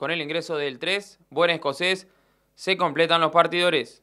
Con el ingreso del 3, buen escocés, se completan los partidores.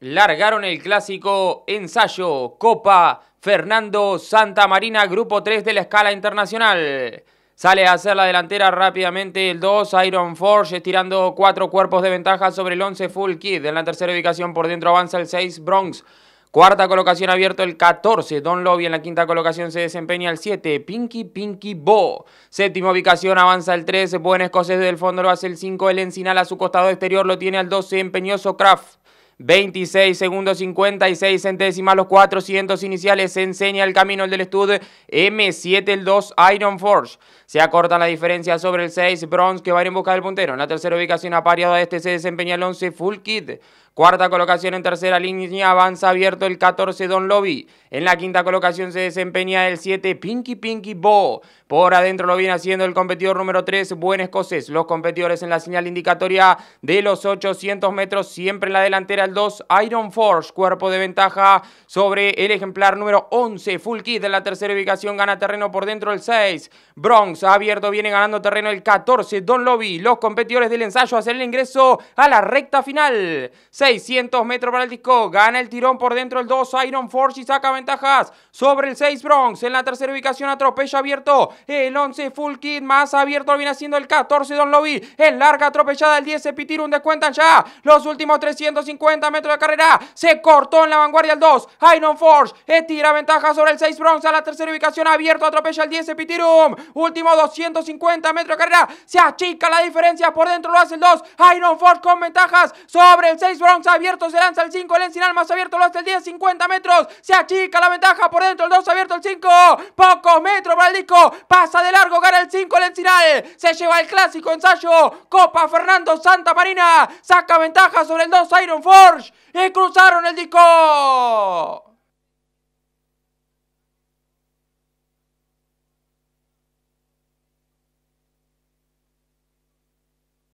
Largaron el clásico ensayo Copa Fernando Santa Marina, grupo 3 de la escala internacional. Sale a hacer la delantera rápidamente el 2, Iron Forge estirando cuatro cuerpos de ventaja sobre el 11 Full Kid. En la tercera ubicación por dentro avanza el 6, Bronx. Cuarta colocación abierto el 14, Don Lobby en la quinta colocación se desempeña el 7, Pinky Pinky Bo. Séptima ubicación avanza el 13. Buen Escocés del fondo lo hace el 5, el Encinal a su costado exterior lo tiene al 12, Empeñoso Craft. 26 segundos 56 centésimas, los 400 iniciales, se enseña el camino el del estudio M7 el 2 Iron Forge. Se acortan la diferencia sobre el 6 Bronze que va a ir en busca del puntero. En la tercera ubicación apareado a este se desempeña el 11 Full Kid. Cuarta colocación en tercera línea avanza abierto el 14 Don Lobby. En la quinta colocación se desempeña el 7 Pinky Pinky Bo. Por adentro lo viene haciendo el competidor número 3 Buen Escocés. Los competidores en la señal indicatoria de los 800 metros siempre en la delantera el 2 Iron Force, cuerpo de ventaja sobre el ejemplar número 11, Full Kid en la tercera ubicación, gana terreno por dentro el 6, Bronx abierto, viene ganando terreno el 14, Don Lobby, los competidores del ensayo hacen el ingreso a la recta final, 600 metros para el disco, gana el tirón por dentro el 2, Iron Force y saca ventajas sobre el 6 Bronx, en la tercera ubicación atropella abierto el 11 Full Kid, más abierto viene haciendo el 14 Don Lobby, en larga atropellada el 10 Pitirun descuentan ya los últimos 350 metro metros de carrera. Se cortó en la vanguardia el 2. Iron Forge estira ventaja sobre el 6 Bronx a la tercera ubicación. Abierto atropella el 10 Epitirum. Último 250 metros de carrera. Se achica la diferencia. Por dentro lo hace el 2. Iron Forge con ventajas sobre el 6 Bronze Abierto se lanza el 5. El Encinal más abierto lo hace el 10. 50 metros. Se achica la ventaja. Por dentro el 2. Abierto el 5. Pocos metros para el disco. Pasa de largo. Gana el 5. El Encinal. Se lleva el clásico ensayo. Copa Fernando Santa Marina. Saca ventaja sobre el 2 Iron Forge. Borges y cruzaron el disco.